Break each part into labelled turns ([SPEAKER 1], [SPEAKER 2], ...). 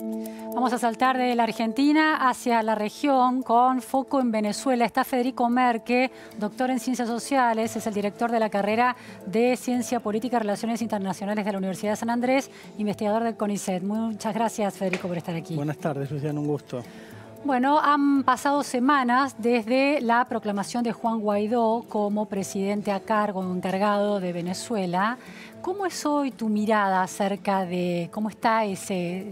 [SPEAKER 1] Vamos a saltar de la Argentina hacia la región con foco en Venezuela. Está Federico Merque, doctor en Ciencias Sociales, es el director de la carrera de Ciencia Política y Relaciones Internacionales de la Universidad de San Andrés, investigador del CONICET. Muchas gracias, Federico, por estar aquí. Buenas tardes, Luciano, un gusto. Bueno, han pasado semanas desde la proclamación de Juan Guaidó como presidente a cargo encargado de Venezuela. ¿Cómo es hoy tu mirada acerca de cómo está ese,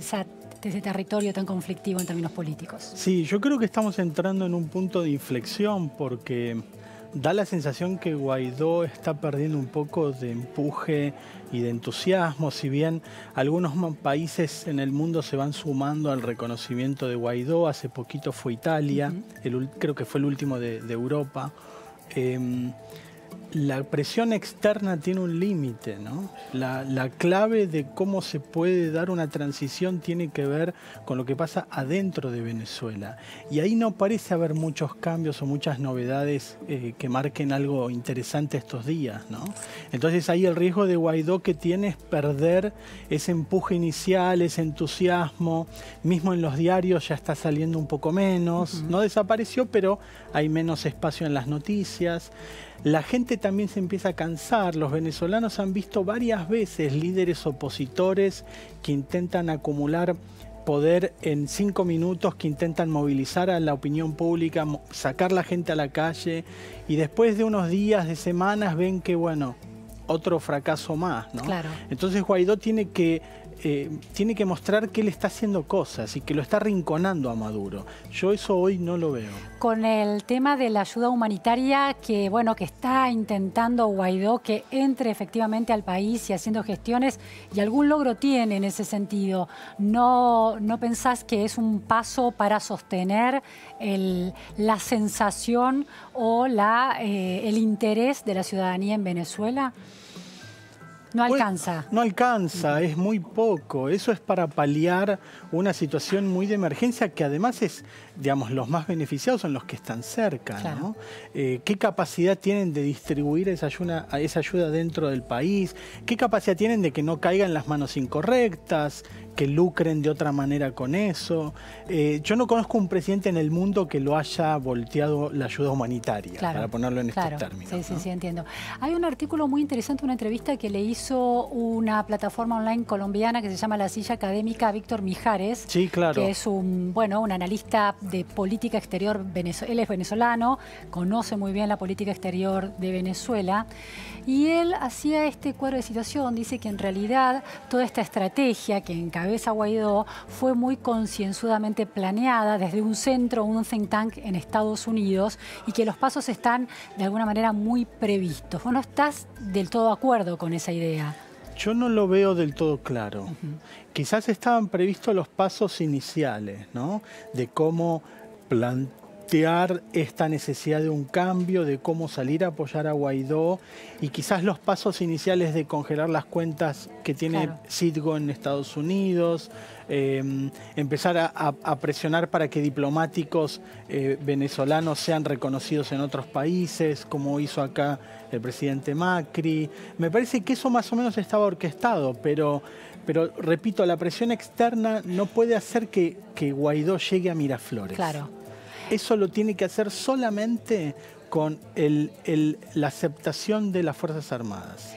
[SPEAKER 1] de ese territorio tan conflictivo en términos políticos.
[SPEAKER 2] Sí, yo creo que estamos entrando en un punto de inflexión porque da la sensación que Guaidó está perdiendo un poco de empuje y de entusiasmo, si bien algunos países en el mundo se van sumando al reconocimiento de Guaidó, hace poquito fue Italia, creo que fue el último de, Europa. Em, la presión externa tiene un límite, ¿no? La, clave de cómo se puede dar una transición tiene que ver con lo que pasa adentro de Venezuela. Y ahí no parece haber muchos cambios o muchas novedades eh, que marquen algo interesante estos días, ¿no? Entonces ahí el riesgo de Guaidó que tiene es perder ese empuje inicial, ese entusiasmo. Mismo en los diarios ya está saliendo un poco menos. No desapareció, pero hay menos espacio en las noticias. La gente también se empieza a cansar. Los venezolanos han visto varias veces líderes opositores que intentan acumular poder en cinco minutos, que intentan movilizar a la opinión pública, sacar la gente a la calle y después de unos días, de semanas, ven que, bueno, otro fracaso más. ¿no? Claro. Entonces Guaidó tiene que eh, tiene que mostrar que él está haciendo cosas y que lo está rinconando a Maduro. Yo eso hoy no lo veo.
[SPEAKER 1] Con el tema de la ayuda humanitaria que, bueno, que está intentando Guaidó que entre efectivamente al país y haciendo gestiones y algún logro tiene en ese sentido. ¿No, pensás que es un paso para sostener la sensación o eh, el interés de la ciudadanía en Venezuela? No alcanza.
[SPEAKER 2] no alcanza, es muy poco. Eso es para paliar una situación muy de emergencia que además es, digamos, los más beneficiados son los que están cerca, eh, ¿Qué capacidad tienen de distribuir esa ayuda, esa ayuda dentro del país? ¿Qué capacidad tienen de que no caigan las manos incorrectas? que lucren de otra manera con eso. Eh, yo no conozco un presidente en el mundo que lo haya volteado la ayuda humanitaria, para ponerlo en estos términos.
[SPEAKER 1] Sí, sí, sí, entiendo. Hay un artículo muy interesante, una entrevista que le hizo una plataforma online colombiana que se llama La Silla Académica Víctor Mijares. Sí, claro. Que es un, bueno, un analista de política exterior, él es venezolano, conoce muy bien la política exterior de Venezuela. Y él hacía este cuadro de situación, dice que en realidad toda esta estrategia que encabeza Guaidó fue muy concienzudamente planeada desde un centro, un think tank en Estados Unidos y que los pasos están de alguna manera muy previstos. Vos no estás del todo de acuerdo con esa idea.
[SPEAKER 2] Yo no lo veo del todo claro. Quizás estaban previstos los pasos iniciales, ¿no? De cómo plantear esta necesidad de un cambio, de cómo salir a apoyar a Guaidó y quizás los pasos iniciales de congelar las cuentas que tiene Citgo en Estados Unidos, em, empezar a, presionar para que diplomáticos eh, venezolanos sean reconocidos en otros países, como hizo acá el presidente Macri. Me parece que eso más o menos estaba orquestado, pero, pero repito, la presión externa no puede hacer que, que Guaidó llegue a Miraflores. Claro. Eso lo tiene que hacer solamente con la aceptación de las Fuerzas Armadas.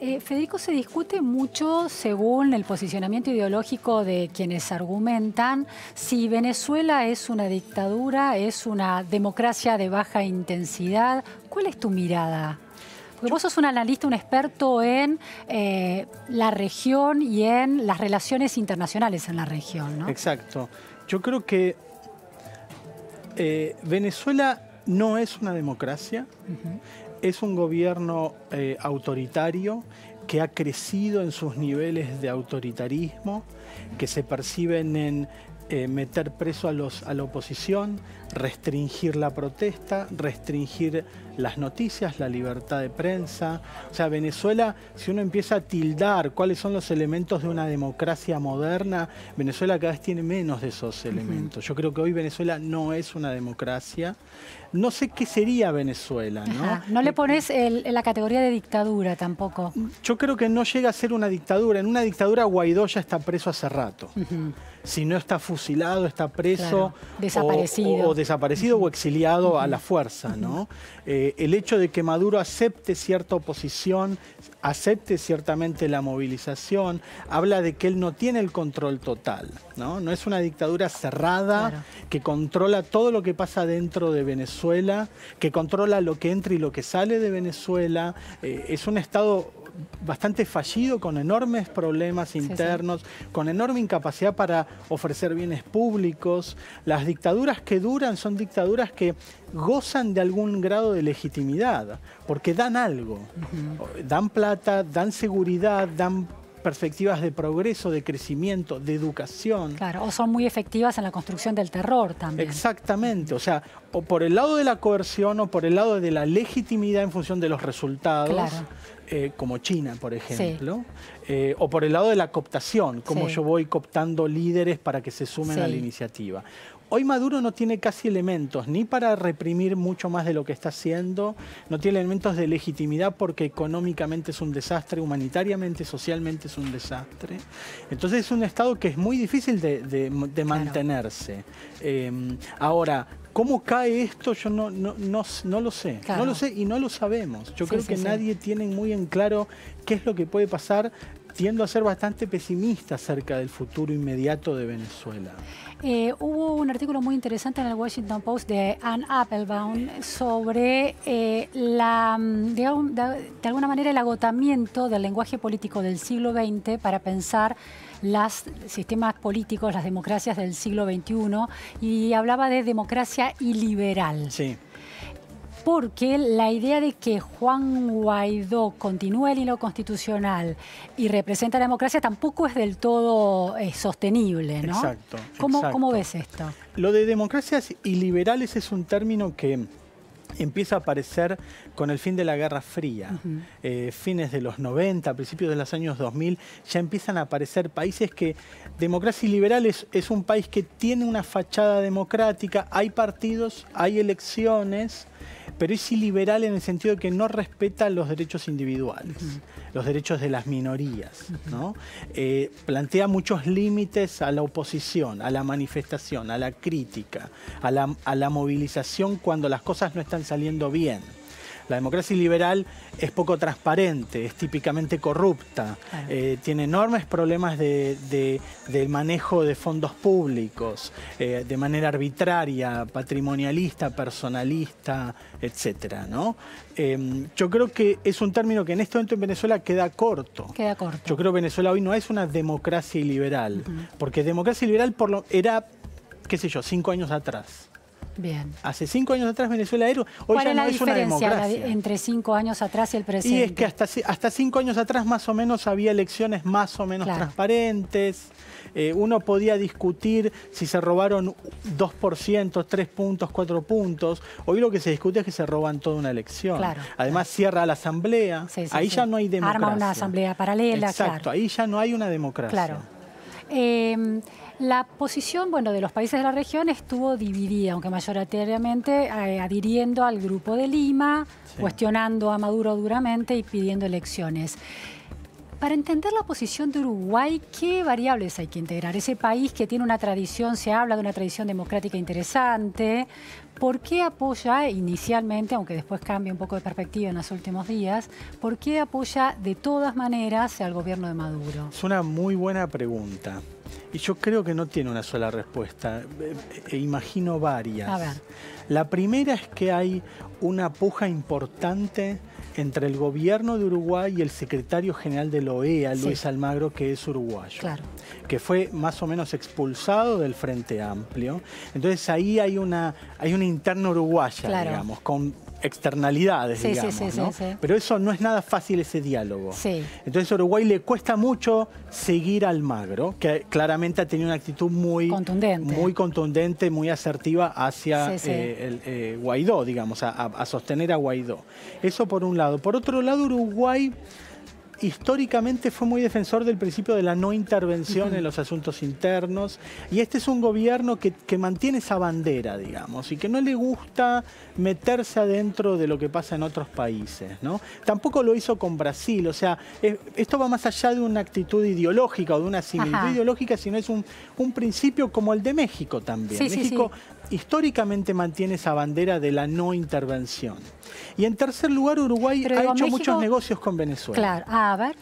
[SPEAKER 1] Eh, Federico, se discute mucho según el posicionamiento ideológico de quienes argumentan si Venezuela es una dictadura, es una democracia de baja intensidad. ¿Cuál es tu mirada? Porque vos sos un analista, un experto en eh, la región y en las relaciones internacionales en la región, ¿no?
[SPEAKER 2] Exacto. Yo creo que eh, Venezuela no es una democracia, es un gobierno eh, autoritario que ha crecido en sus niveles de autoritarismo, que se perciben en eh, meter preso a, los, a la oposición, restringir la protesta, restringir las noticias, la libertad de prensa. O sea, Venezuela, si uno empieza a tildar cuáles son los elementos de una democracia moderna, Venezuela cada vez tiene menos de esos elementos. Yo creo que hoy Venezuela no es una democracia. No sé qué sería Venezuela, ¿no?
[SPEAKER 1] No le eh, pones la categoría de dictadura tampoco.
[SPEAKER 2] Yo creo que no llega a ser una dictadura. En una dictadura Guaidó ya está preso hace rato. Si no está fusilado, está preso. Desaparecido. O, desaparecido o exiliado a la fuerza, ¿no? Eh, el hecho de que Maduro acepte cierta oposición, acepte ciertamente la movilización, habla de que él no tiene el control total, ¿no? No es una dictadura cerrada que controla todo lo que pasa dentro de Venezuela, que controla lo que entra y lo que sale de Venezuela. Eh, es un Estado bastante fallido, con enormes problemas internos, con enorme incapacidad para ofrecer bienes públicos. Las dictaduras que duran son dictaduras que gozan de algún grado de legitimidad, porque dan algo, dan plata, dan seguridad, dan perspectivas de progreso, de crecimiento, de educación.
[SPEAKER 1] Claro, o son muy efectivas en la construcción del terror también.
[SPEAKER 2] Exactamente, o sea, o por el lado de la coerción o por el lado de la legitimidad en función de los resultados. Claro. Eh, como China, por ejemplo, eh, o por el lado de la cooptación, como yo voy cooptando líderes para que se sumen a la iniciativa. Hoy Maduro no tiene casi elementos ni para reprimir mucho más de lo que está haciendo, no tiene elementos de legitimidad porque económicamente es un desastre, humanitariamente, socialmente es un desastre. Entonces es un Estado que es muy difícil de, mantenerse. Eh, ahora, ¿Cómo cae esto? Yo no, no, lo sé. No lo sé y no lo sabemos. Yo creo que nadie tiene muy en claro qué es lo que puede pasar. Tiendo a ser bastante pesimista acerca del futuro inmediato de Venezuela.
[SPEAKER 1] Eh, hubo un artículo muy interesante en el Washington Post de Ann Applebaum sobre eh, la, mm, de alguna manera el agotamiento del lenguaje político del siglo XX para pensar los sistemas políticos, las democracias del siglo XXI, y hablaba de democracia iliberal. Sí porque la idea de que Juan Guaidó continúe el hilo constitucional y representa la democracia tampoco es del todo eh, sostenible, ¿no? ¿Cómo, ¿Cómo ves esto?
[SPEAKER 2] Lo de democracias y liberales es un término que empieza a aparecer con el fin de la Guerra Fría. Eh, fines de los 90, principios de los años 2000, ya empiezan a aparecer países que democracia liberal es un país que tiene una fachada democrática, hay partidos, hay elecciones, pero es iliberal en el sentido de que no respeta los derechos individuales, los derechos de las minorías. Eh, plantea muchos límites a la oposición, a la manifestación, a la crítica, a la movilización cuando las cosas no están saliendo bien. La democracia liberal es poco transparente, es típicamente corrupta, eh, tiene enormes problemas de, manejo de fondos públicos, eh, de manera arbitraria, patrimonialista, personalista, etcétera, ¿no? Em, yo creo que es un término que en este momento en Venezuela queda corto.
[SPEAKER 1] Queda corto. Yo
[SPEAKER 2] creo que Venezuela hoy no es una democracia liberal, porque democracia liberal por era, qué sé yo, cinco años atrás. Bien. Hace cinco años atrás Venezuela era, ¿Cuál ya la es
[SPEAKER 1] entre cinco años atrás y el presidente. Y es que hasta, hasta cinco años
[SPEAKER 2] atrás más o menos había elecciones más o menos transparentes. Eh, uno podía discutir si se robaron 2%, 3 puntos, 4 puntos. Hoy lo que se discute es que se roban toda una elección. Además cierra la asamblea. ahí ya no hay democracia. Arma una asamblea
[SPEAKER 1] paralela. Exacto,
[SPEAKER 2] ahí ya no hay una democracia. Claro.
[SPEAKER 1] Eh, la posición bueno, de los países de la región estuvo dividida, aunque mayoritariamente eh, adhiriendo al grupo de Lima, cuestionando a Maduro duramente y pidiendo elecciones. Para entender la posición de Uruguay, ¿qué variables hay que integrar? Ese país que tiene una tradición, se habla de una tradición democrática interesante, ¿por qué apoya inicialmente, aunque después cambia un poco de perspectiva en los últimos días, ¿por qué apoya de todas maneras al gobierno de Maduro?
[SPEAKER 2] Es una muy buena pregunta. Y yo creo que no tiene una sola respuesta. Eh, eh, imagino varias. A ver. La primera es que hay una puja importante entre el gobierno de Uruguay y el secretario general de la OEA, Luis Almagro, que es uruguayo, claro. que fue más o menos expulsado del Frente Amplio. Entonces ahí hay una, hay una interna uruguaya, digamos, con externalidades, digamos. Pero eso no es nada fácil ese diálogo. Entonces Uruguay le cuesta mucho seguir al Magro, que claramente ha tenido una actitud muy
[SPEAKER 1] contundente, muy,
[SPEAKER 2] contundente, muy asertiva hacia eh, eh, Guaidó, digamos, a sostener a Guaidó. Eso por un lado. Por otro lado, Uruguay históricamente fue muy defensor del principio de la no intervención en los asuntos internos y este es un gobierno que, mantiene esa bandera, digamos, y que no le gusta meterse adentro de lo que pasa en otros países, ¿no? Tampoco lo hizo con Brasil, o sea, esto va más allá de una actitud ideológica o de una similitud ideológica, sino es un, principio como el de México también históricamente mantiene esa bandera de la no intervención. Y en tercer lugar, Uruguay ha hecho muchos negocios con Venezuela. Claro,
[SPEAKER 1] ah, a ver,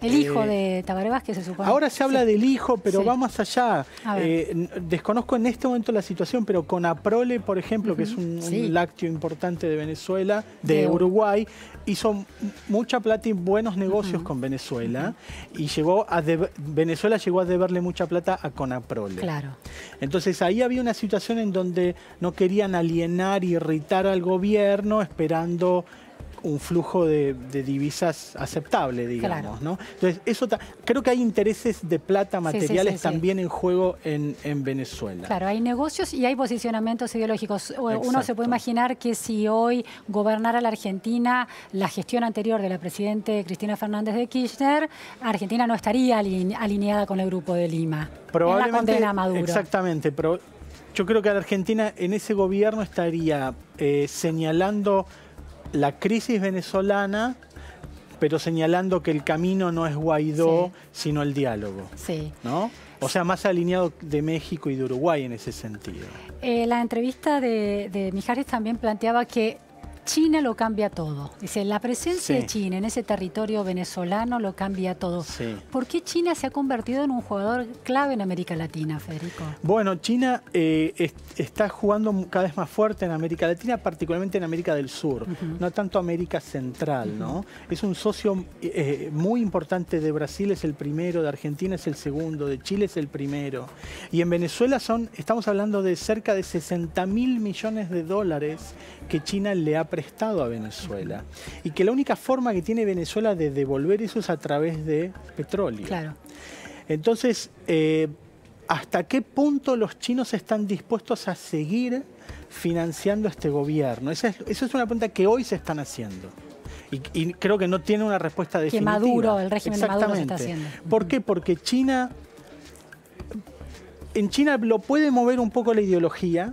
[SPEAKER 1] el eh, hijo de Tabaré que se supone. Ahora se habla del hijo, pero va
[SPEAKER 2] más allá. Eh, desconozco en este momento la situación, pero Conaprole por ejemplo, que es un, lácteo importante de Venezuela, de, Uruguay, hizo mucha plata y buenos negocios con Venezuela. Y llegó a Venezuela llegó a deberle mucha plata a Conaprole. Claro. Entonces ahí había una situación en donde donde no querían alienar, irritar al gobierno, esperando un flujo de, divisas aceptable, digamos, Entonces, eso creo que hay intereses de plata materiales también en juego en, Venezuela.
[SPEAKER 1] Claro, hay negocios y hay posicionamientos ideológicos. Uno se puede imaginar que si hoy gobernara la Argentina la gestión anterior de la Presidenta Cristina Fernández de Kirchner, Argentina no estaría alineada con el Grupo de Lima. Probablemente, la condena Maduro.
[SPEAKER 2] Exactamente, pero yo creo que la Argentina en ese gobierno estaría eh, señalando la crisis venezolana, pero señalando que el camino no es Guaidó, sino el diálogo. Sí. ¿No? O sea, más alineado de México y de Uruguay en ese sentido.
[SPEAKER 1] Eh, la entrevista de Mijares también planteaba que China lo cambia todo. Dice, la presencia de China en ese territorio venezolano lo cambia todo. ¿Por qué China se ha convertido en un jugador clave en América Latina, Federico?
[SPEAKER 2] Bueno, China eh, está jugando cada vez más fuerte en América Latina, particularmente en América del Sur, no tanto América Central, ¿no? Es un socio eh, muy importante de Brasil, es el primero, de Argentina es el segundo, de Chile es el primero. Y en Venezuela son, estamos hablando de cerca de 60 mil millones de dólares que China le ha prestado a Venezuela y que la única forma que tiene Venezuela de devolver eso es a través de petróleo. Entonces, eh, ¿hasta qué punto los chinos están dispuestos a seguir financiando este gobierno? Esa es, una pregunta que hoy se están haciendo. Y, creo que no tiene una respuesta definitiva. Que Maduro, el régimen de Maduro se está haciendo. ¿Por qué? Porque China... En China lo puede mover un poco la ideología,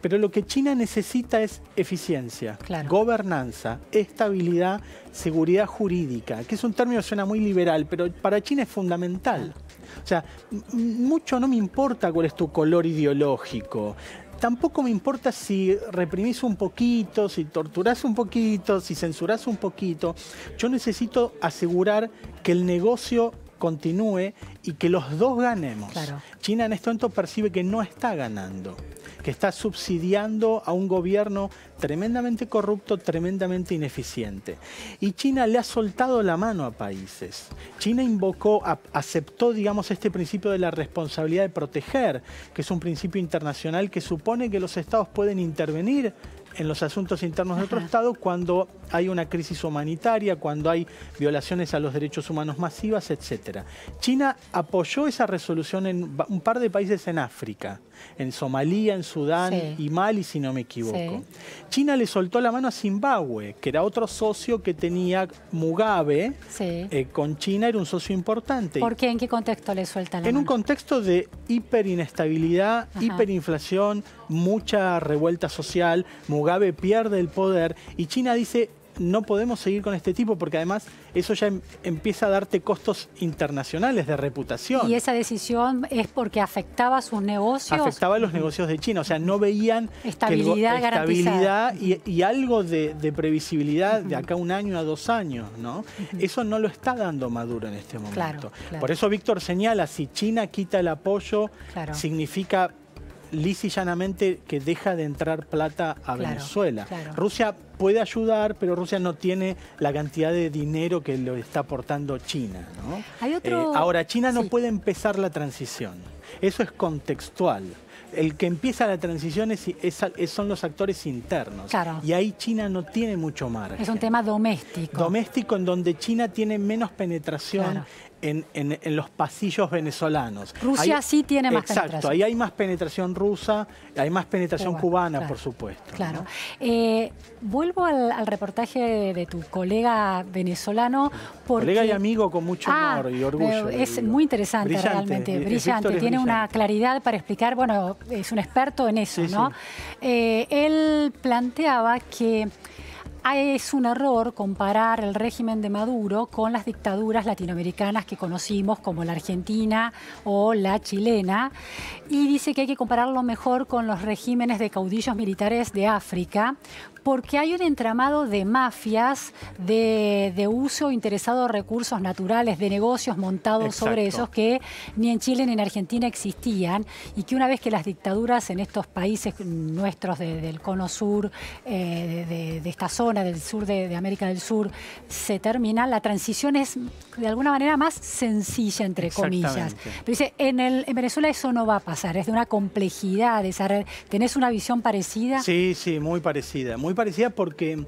[SPEAKER 2] pero lo que China necesita es eficiencia, gobernanza, estabilidad, seguridad jurídica, que es un término que suena muy liberal, pero para China es fundamental. O sea, mucho no me importa cuál es tu color ideológico tampoco me importa si reprimís un poquito, si torturás un poquito, si censurás un poquito. Yo necesito asegurar que el negocio continúe y que los dos ganemos. China en este momento percibe que no está ganando, que está subsidiando a un gobierno tremendamente corrupto, tremendamente ineficiente. Y China le ha soltado la mano a países. China invocó, aceptó, digamos, este principio de la responsabilidad de proteger, que es un principio internacional que supone que los estados pueden intervenir en los asuntos internos de otro Estado cuando hay una crisis humanitaria, cuando hay violaciones a los derechos humanos masivas, etc. China apoyó esa resolución en un par de países en África en Somalia, en Sudán y Mali, si no me equivoco. China le soltó la mano a Zimbabue, que era otro socio que tenía Mugabe eh, con China, era un socio importante. ¿Por
[SPEAKER 1] qué? ¿En qué contexto le suelta la mano? En un
[SPEAKER 2] contexto de hiperinestabilidad, hiperinflación, mucha revuelta social, Mugabe pierde el poder y China dice, no podemos seguir con este tipo porque además eso ya em, empieza a darte costos internacionales de reputación. Y esa
[SPEAKER 1] decisión es porque afectaba sus negocios. Afectaba los negocios
[SPEAKER 2] de China, o sea, no veían
[SPEAKER 1] estabilidad,
[SPEAKER 2] y, algo de, previsibilidad de acá un año a dos años, ¿no? Eso no lo está dando Maduro en este momento. Por eso Víctor señala, si China quita el apoyo, significa lisa llanamente que deja de entrar plata a Venezuela. Rusia puede ayudar, pero Rusia no tiene la cantidad de dinero que lo está aportando China.
[SPEAKER 1] Eh, ahora, China no
[SPEAKER 2] puede empezar la transición. Eso es contextual. El que empieza la transición es, son los actores internos. Y ahí China no tiene mucho margen. Es un
[SPEAKER 1] tema doméstico.
[SPEAKER 2] Doméstico en donde China tiene menos penetración en, los pasillos venezolanos. Rusia sí tiene más penetración. Exacto, ahí hay más penetración rusa, hay más penetración cubana, por supuesto.
[SPEAKER 1] Claro. Eh, vuelvo al, reportaje de, tu colega venezolano. Colega y amigo con mucho amor ah, y orgullo. Eh, es muy interesante realmente, brillante. Tiene una claridad para explicar, bueno, es un experto en eso, ¿no? Eh, él planteaba que es un error comparar el régimen de Maduro con las dictaduras latinoamericanas que conocimos, como la argentina o la chilena, y dice que hay que compararlo mejor con los regímenes de caudillos militares de África, porque hay un entramado de mafias de, uso interesado de recursos naturales, de negocios montados sobre esos que ni en Chile ni en Argentina existían y que una vez que las dictaduras en estos países nuestros del cono sur, eh, de, esta zona del sur de, América del Sur, se terminan, la transición es de alguna manera más sencilla, entre comillas. Pero dice, en, el, Venezuela eso no va a pasar, es de una complejidad, esa, ¿tenés una visión parecida?
[SPEAKER 2] Sí, sí, muy parecida, muy muy parecida porque,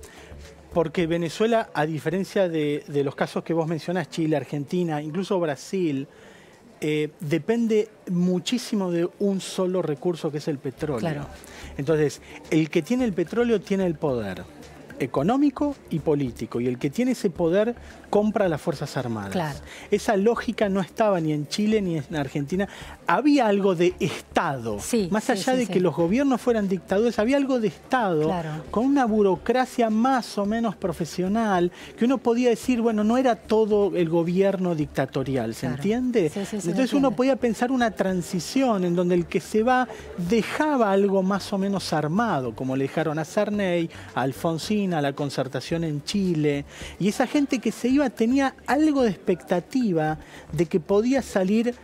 [SPEAKER 2] porque Venezuela, a diferencia de, los casos que vos mencionás, Chile, Argentina, incluso Brasil, eh, depende muchísimo de un solo recurso que es el petróleo. Entonces, el que tiene el petróleo tiene el poder económico y político. Y el que tiene ese poder compra a las Fuerzas Armadas. Esa lógica no estaba ni en Chile ni en Argentina. Había algo de Estado. más allá de que los gobiernos fueran dictadores, había algo de Estado con una burocracia más o menos profesional que uno podía decir, bueno, no era todo el gobierno dictatorial, ¿se entiende? Entonces uno podía pensar una transición en donde el que se va dejaba algo más o menos armado, como le dejaron a Sarney, a Alfonsín, a la concertación en Chile. Y esa gente que se iba tenía algo de expectativa de que podía salir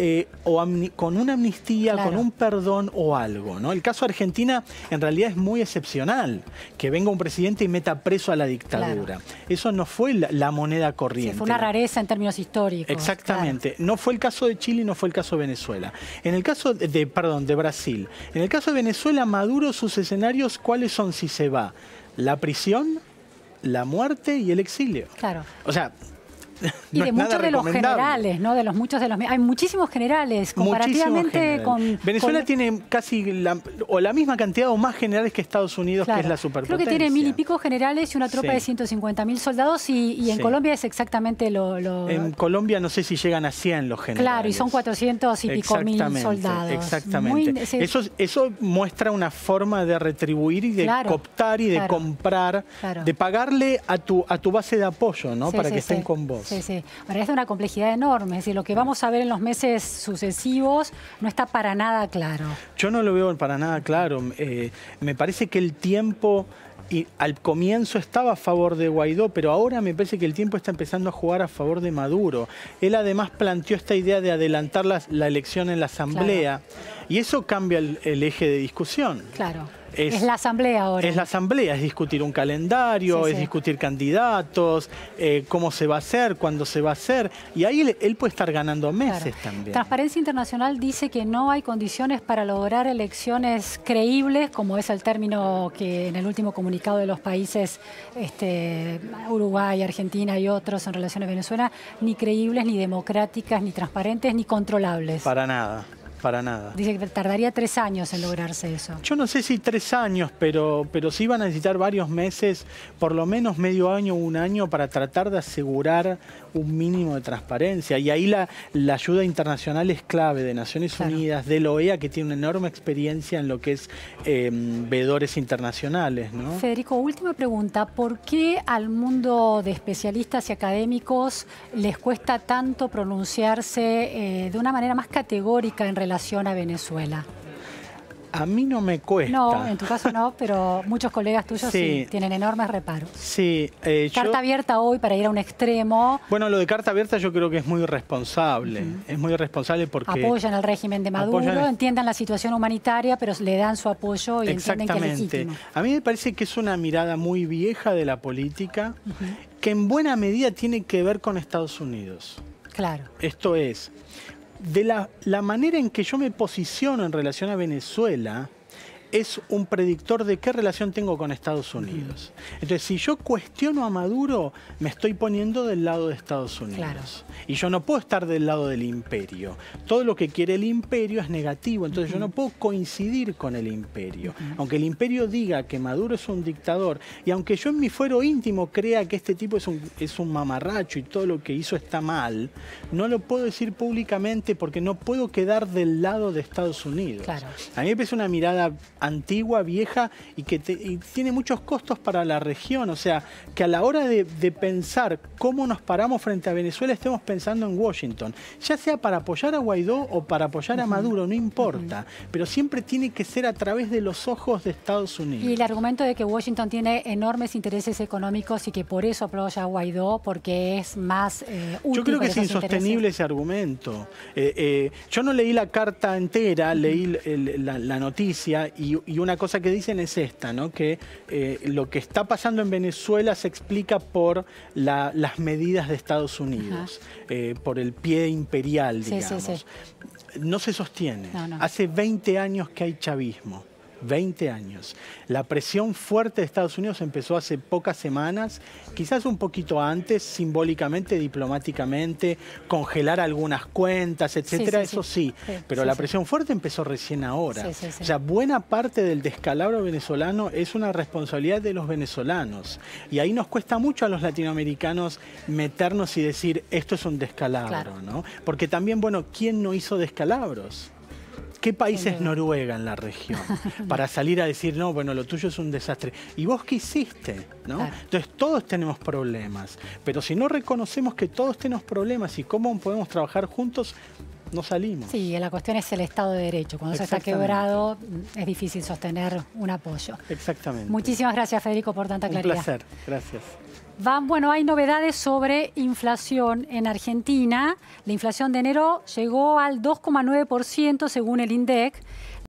[SPEAKER 2] eh, o con una amnistía, con un perdón o algo. ¿no? El caso de Argentina en realidad es muy excepcional, que venga un presidente y meta preso a la dictadura. Eso no fue la, moneda corriente. fue una
[SPEAKER 1] rareza en términos históricos.
[SPEAKER 2] Exactamente. No fue el caso de Chile, no fue el caso de Venezuela. En el caso de, perdón, de Brasil. En el caso de Venezuela, Maduro, sus escenarios, ¿cuáles son si se va? La prisión, la muerte y el exilio. Claro. O sea,
[SPEAKER 1] Y de muchos de los generales, ¿no? De los muchos de los. Hay muchísimos generales, comparativamente con. Venezuela
[SPEAKER 2] tiene casi la, o la misma cantidad o más generales que Estados Unidos, que es la superpotencia. Creo que tiene mil
[SPEAKER 1] y pico generales y una tropa de 150 mil soldados, y, en Colombia es exactamente lo, En
[SPEAKER 2] Colombia no sé si llegan a 100 los generales. Claro,
[SPEAKER 1] y son 400 y pico mil soldados. Exactamente.
[SPEAKER 2] eso, muestra una forma de retribuir y de cooptar y de comprar, de pagarle a tu, a tu base de apoyo, ¿no? Para que estén con vos. Sí, sí.
[SPEAKER 1] Ahora, es una complejidad enorme. Es decir, lo que vamos a ver en los meses sucesivos no está para nada claro.
[SPEAKER 2] Yo no lo veo para nada claro. Eh, me parece que el tiempo al comienzo estaba a favor de Guaidó, pero ahora me parece que el tiempo está empezando a jugar a favor de Maduro. Él además planteó esta idea de adelantar la, elección en la Asamblea y eso cambia el eje de discusión.
[SPEAKER 1] Claro. Es, la asamblea ahora. Es
[SPEAKER 2] la asamblea, es discutir un calendario, es discutir candidatos, eh, cómo se va a hacer, cuándo se va a hacer. Y ahí él, puede estar ganando meses también.
[SPEAKER 1] Transparencia Internacional dice que no hay condiciones para lograr elecciones creíbles, como es el término que en el último comunicado de los países, este, Uruguay, Argentina y otros en relación a Venezuela, ni creíbles, ni democráticas, ni transparentes, ni controlables.
[SPEAKER 2] Para nada para nada.
[SPEAKER 1] Dice que tardaría tres años en lograrse eso.
[SPEAKER 2] Yo no sé si tres años, pero, pero sí van a necesitar varios meses, por lo menos medio año o un año, para tratar de asegurar un mínimo de transparencia. Y ahí la, ayuda internacional es clave de Naciones Unidas, de la e OEA, que tiene una enorme experiencia en lo que es vedores em, veedores internacionales.
[SPEAKER 1] Federico, última pregunta. ¿Por qué al mundo de especialistas y académicos les cuesta tanto pronunciarse eh, de una manera más categórica en relación relación a Venezuela?
[SPEAKER 2] A mí no me cuesta. No, en tu
[SPEAKER 1] caso no, pero muchos colegas tuyos tienen enormes reparos.
[SPEAKER 2] Sí. Eh, carta
[SPEAKER 1] abierta hoy para ir a un extremo.
[SPEAKER 2] Bueno, lo de carta abierta yo creo que es muy irresponsable. Es muy irresponsable porque... Apoyan
[SPEAKER 1] al régimen de Maduro, entiendan la situación humanitaria, pero le dan su apoyo y entienden que es legítimo.
[SPEAKER 2] A mí me parece que es una mirada muy vieja de la política que en buena medida tiene que ver con Estados Unidos. Claro. Esto es, de la, la manera en que yo me posiciono en relación a Venezuela, es un predictor de qué relación tengo con Estados Unidos. Entonces, si yo cuestiono a Maduro, me estoy poniendo del lado de Estados Unidos. Y yo no puedo estar del lado del imperio. Todo lo que quiere el imperio es negativo, entonces yo no puedo coincidir con el imperio. Aunque el imperio diga que Maduro es un dictador, y aunque yo en mi fuero íntimo crea que este tipo es un, es un mamarracho y todo lo que hizo está mal, no lo puedo decir públicamente porque no puedo quedar del lado de Estados Unidos. A mí me parece una mirada antigua, vieja y que tiene muchos costos para la región. O sea, que a la hora de, pensar cómo nos paramos frente a Venezuela estemos pensando en Washington. Ya sea para apoyar a Guaidó o para apoyar a Maduro, no importa. Pero siempre tiene que ser a través de los ojos de Estados Unidos. Y el
[SPEAKER 1] argumento de que Washington tiene enormes intereses económicos y que por eso apoya a Guaidó, porque es más eh, útil Yo creo que es insostenible
[SPEAKER 2] ese argumento. Eh, eh, yo no leí la carta entera, leí la noticia y y, una cosa que dicen es esta, ¿no? que eh, lo que está pasando en Venezuela se explica por las medidas de Estados Unidos, eh, por el pie imperial, digamos. No se sostiene. Hace 20 años que hay chavismo. 20 años. La presión fuerte de Estados Unidos empezó hace pocas semanas, quizás un poquito antes, simbólicamente, diplomáticamente, congelar algunas cuentas, etcétera, eso sí, pero la presión fuerte empezó recién ahora. O sea, buena parte del descalabro venezolano es una responsabilidad de los venezolanos. Y ahí nos cuesta mucho a los latinoamericanos meternos y decir esto es un descalabro, ¿no? Porque también, bueno, ¿quién no hizo descalabros? ¿Qué país es Noruega en la región? Para salir a decir, no, bueno, lo tuyo es un desastre. ¿Y vos qué
[SPEAKER 1] hiciste?
[SPEAKER 2] ¿No? Entonces todos tenemos problemas, pero si no reconocemos que todos tenemos problemas y cómo podemos trabajar juntos, no salimos.
[SPEAKER 1] Sí, la cuestión es el Estado de Derecho. Cuando se está quebrado es difícil sostener un apoyo.
[SPEAKER 2] Exactamente. Muchísimas
[SPEAKER 1] gracias, Federico, por tanta claridad. Un placer, gracias bueno, hay novedades sobre inflación en Argentina. La inflación de enero llegó al 2,9% según el INDEC